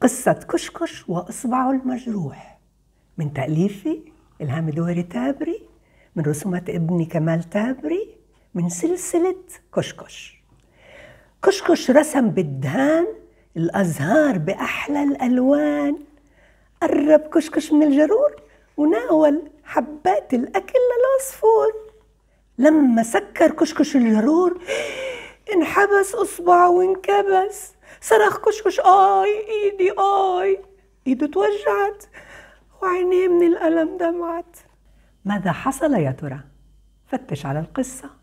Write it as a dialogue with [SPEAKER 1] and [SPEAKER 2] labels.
[SPEAKER 1] قصة كشكش وإصبعه المجروح من تأليفي إلهام دوري تابري من رسومات ابني كمال تابري من سلسلة كشكش كشكش رسم بالدهان الأزهار بأحلى الألوان قرب كشكش من الجرور وناول حبات الأكل للعصفور لما سكر كشكش
[SPEAKER 2] الجرور انحبس إصبعه وانكبس صرخ كشكش آي إيدي آي إيده توجعت وعينيه من الألم دمعت
[SPEAKER 3] ماذا حصل يا ترى؟ فتش على القصه